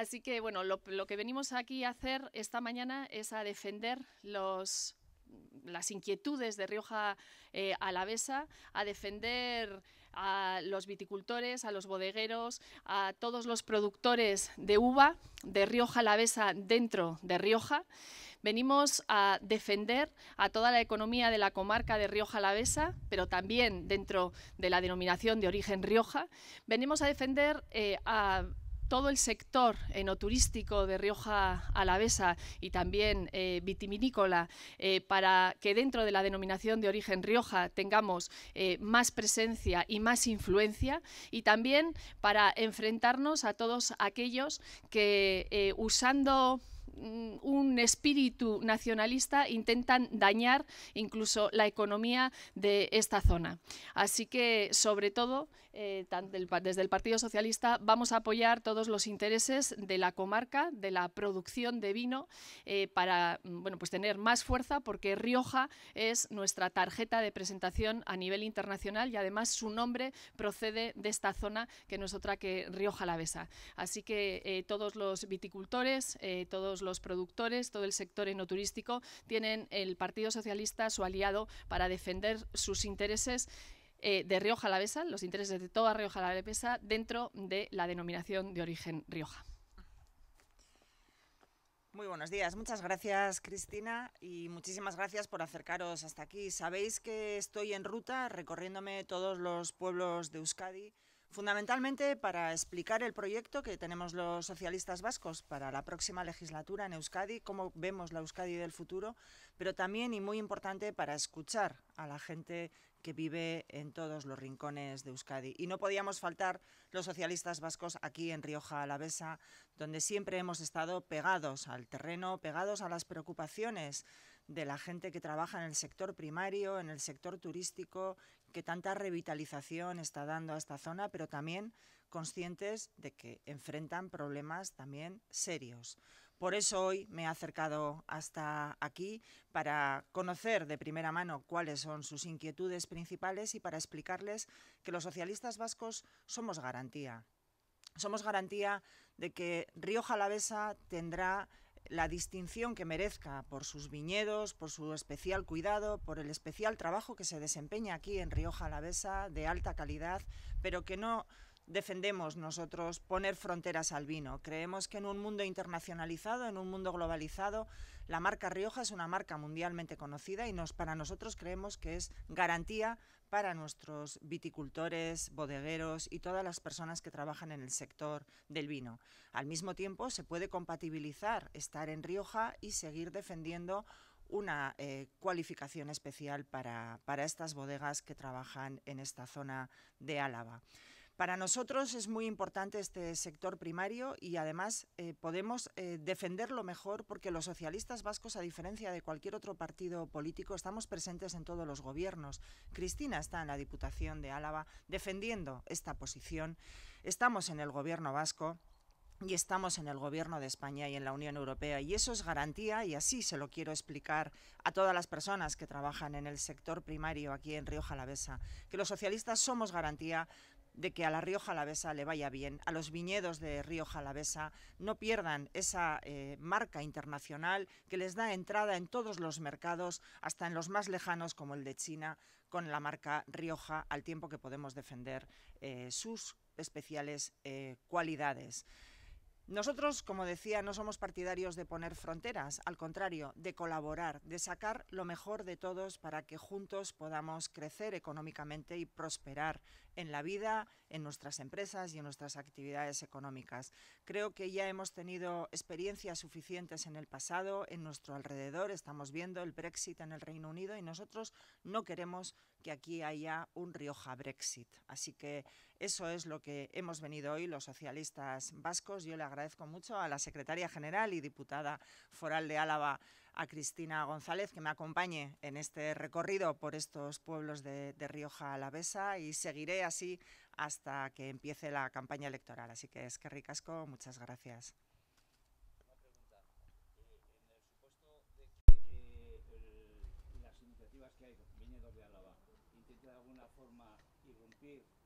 Así que bueno, lo, que venimos aquí a hacer esta mañana es a defender las inquietudes de Rioja eh, Alavesa, a defender a los viticultores, a los bodegueros, a todos los productores de uva de Rioja Alavesa dentro de Rioja. Venimos a defender a toda la economía de la comarca de Rioja Alavesa, pero también dentro de la denominación de origen Rioja. Venimos a defender eh, a todo el sector enoturístico de Rioja Alavesa y también eh, vitivinícola eh, para que dentro de la denominación de origen Rioja tengamos eh, más presencia y más influencia y también para enfrentarnos a todos aquellos que usando Mm, un espíritu nacionalista intentan dañar incluso la economía de esta zona. Así que, sobre todo, eh, desde el Partido Socialista vamos a apoyar todos los intereses de la comarca, de la producción de vino, eh, para mm, bueno, pues tener más fuerza, porque Rioja es nuestra tarjeta de presentación a nivel internacional y además su nombre procede de esta zona que no es otra que Rioja la Besa. Así que eh, todos los viticultores, todos los productores, todo el sector enoturístico, tienen el Partido Socialista su aliado para defender sus intereses eh, de Rioja Alavesa, los intereses de toda Rioja Alavesa, dentro de la denominación de origen Rioja. Muy buenos días, muchas gracias Cristina y muchísimas gracias por acercaros hasta aquí. Sabéis que estoy en ruta recorriéndome todos los pueblos de Euskadi fundamentalmente para explicar el proyecto que tenemos los socialistas vascos para la próxima legislatura en Euskadi, cómo vemos la Euskadi del futuro, pero también y muy importante para escuchar a la gente que vive en todos los rincones de Euskadi. Y no podíamos faltar los socialistas vascos aquí en Rioja Alavesa, donde siempre hemos estado pegados al terreno, pegados a las preocupaciones de la gente que trabaja en el sector primario, en el sector turístico, que tanta revitalización está dando a esta zona, pero también conscientes de que enfrentan problemas también serios. Por eso hoy me he acercado hasta aquí para conocer de primera mano cuáles son sus inquietudes principales y para explicarles que los socialistas vascos somos garantía. Somos garantía de que Río Jalavesa tendrá la distinción que merezca por sus viñedos, por su especial cuidado, por el especial trabajo que se desempeña aquí en Rioja Alavesa de alta calidad, pero que no defendemos nosotros poner fronteras al vino. Creemos que en un mundo internacionalizado, en un mundo globalizado, la marca Rioja es una marca mundialmente conocida y nos, para nosotros creemos que es garantía para nuestros viticultores, bodegueros y todas las personas que trabajan en el sector del vino. Al mismo tiempo, se puede compatibilizar estar en Rioja y seguir defendiendo una eh, cualificación especial para, para estas bodegas que trabajan en esta zona de Álava. Para nosotros es muy importante este sector primario y además eh, podemos eh, defenderlo mejor porque los socialistas vascos, a diferencia de cualquier otro partido político, estamos presentes en todos los gobiernos. Cristina está en la Diputación de Álava defendiendo esta posición. Estamos en el gobierno vasco y estamos en el Gobierno de España y en la Unión Europea. Y eso es garantía, y así se lo quiero explicar a todas las personas que trabajan en el sector primario aquí en Río Jalavesa, que los socialistas somos garantía de que a la Rioja Alavesa le vaya bien, a los viñedos de Rioja Alavesa no pierdan esa eh, marca internacional que les da entrada en todos los mercados, hasta en los más lejanos como el de China, con la marca Rioja, al tiempo que podemos defender eh, sus especiales eh, cualidades. Nosotros, como decía, no somos partidarios de poner fronteras, al contrario, de colaborar, de sacar lo mejor de todos para que juntos podamos crecer económicamente y prosperar en la vida, en nuestras empresas y en nuestras actividades económicas. Creo que ya hemos tenido experiencias suficientes en el pasado, en nuestro alrededor, estamos viendo el Brexit en el Reino Unido y nosotros no queremos que aquí haya un Rioja Brexit. Así que eso es lo que hemos venido hoy los socialistas vascos. Yo le agradezco mucho a la secretaria general y diputada foral de Álava, a Cristina González, que me acompañe en este recorrido por estos pueblos de, Rioja Alavesa y seguiré así hasta que empiece la campaña electoral. Así que es que ricasco, muchas gracias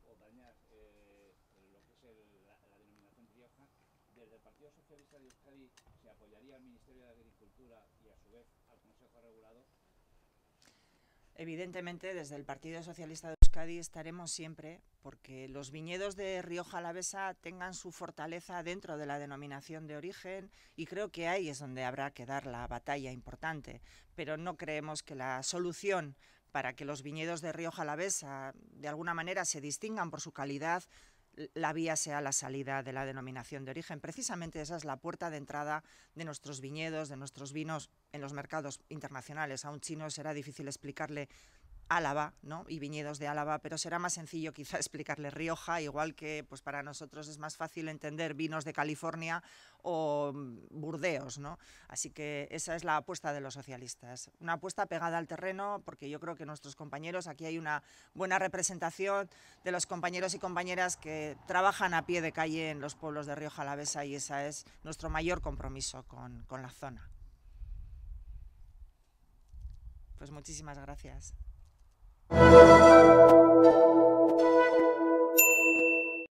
o eh, lo que es la, denominación Desde el Partido Socialista de Euskadi se apoyaría al Ministerio de Agricultura y a su vez al Consejo Regulador. Evidentemente, desde el Partido Socialista de Euskadi estaremos siempre porque los viñedos de Rioja Alavesa tengan su fortaleza dentro de la denominación de origen y creo que ahí es donde habrá que dar la batalla importante. Pero no creemos que la solución para que los viñedos de Río Jalavesa de alguna manera se distingan por su calidad, la vía sea la salida de la denominación de origen. Precisamente esa es la puerta de entrada de nuestros viñedos, de nuestros vinos en los mercados internacionales. A un chino será difícil explicarle Álava y viñedos de Álava, pero será más sencillo quizá explicarle Rioja, igual que pues, para nosotros es más fácil entender vinos de California o mm, Burdeos. Así que esa es la apuesta de los socialistas. Una apuesta pegada al terreno, porque yo creo que nuestros compañeros, aquí hay una buena representación de los compañeros y compañeras que trabajan a pie de calle en los pueblos de Rioja Alavesa y ese es nuestro mayor compromiso con la zona. Pues muchísimas gracias. Música